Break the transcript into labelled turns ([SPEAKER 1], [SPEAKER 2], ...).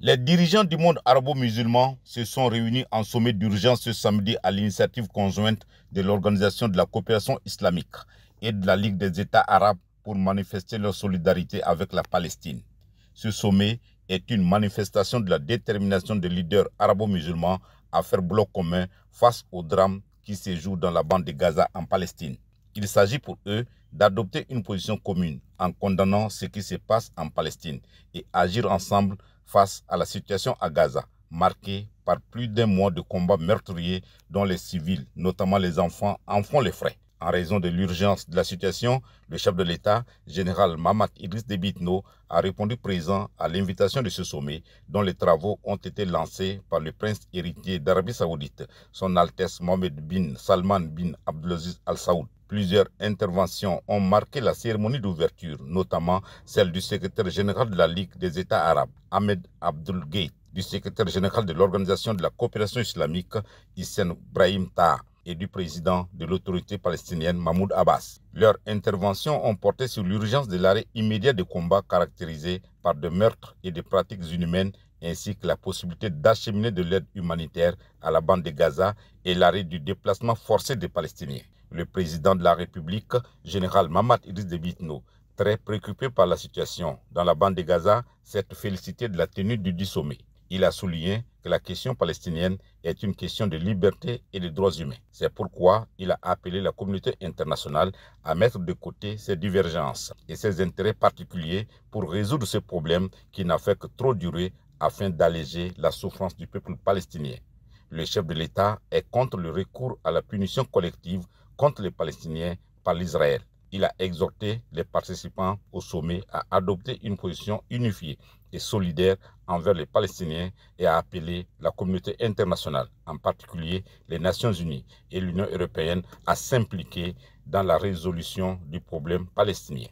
[SPEAKER 1] Les dirigeants du monde arabo-musulman se sont réunis en sommet d'urgence ce samedi à l'initiative conjointe de l'Organisation de la coopération islamique et de la Ligue des États arabes pour manifester leur solidarité avec la Palestine. Ce sommet est une manifestation de la détermination des leaders arabo-musulmans à faire bloc commun face au drame qui se joue dans la bande de Gaza en Palestine. Il s'agit pour eux d'adopter une position commune en condamnant ce qui se passe en Palestine et agir ensemble face à la situation à Gaza, marquée par plus d'un mois de combats meurtriers dont les civils, notamment les enfants, en font les frais. En raison de l'urgence de la situation, le chef de l'État, général Mamad Idris Debitno, a répondu présent à l'invitation de ce sommet, dont les travaux ont été lancés par le prince héritier d'Arabie saoudite, son Altesse Mohamed bin Salman bin Abdulaziz Al Saoud. Plusieurs interventions ont marqué la cérémonie d'ouverture, notamment celle du secrétaire général de la Ligue des États arabes, Ahmed Abdul Gait, du secrétaire général de l'Organisation de la coopération islamique, Hissène Brahim Taha, et du président de l'autorité palestinienne Mahmoud Abbas. Leurs interventions ont porté sur l'urgence de l'arrêt immédiat des combats caractérisés par des meurtres et des pratiques inhumaines ainsi que la possibilité d'acheminer de l'aide humanitaire à la bande de Gaza et l'arrêt du déplacement forcé des Palestiniens. Le président de la République, général Mamad Idriss Debitno, très préoccupé par la situation dans la bande de Gaza, s'est félicité de la tenue du dit sommet. Il a souligné que la question palestinienne est une question de liberté et de droits humains. C'est pourquoi il a appelé la communauté internationale à mettre de côté ses divergences et ses intérêts particuliers pour résoudre ce problème qui n'a fait que trop durer afin d'alléger la souffrance du peuple palestinien. Le chef de l'État est contre le recours à la punition collective contre les Palestiniens par l'Israël. Il a exhorté les participants au sommet à adopter une position unifiée et solidaire envers les Palestiniens et a appelé la communauté internationale, en particulier les Nations Unies et l'Union européenne, à s'impliquer dans la résolution du problème palestinien.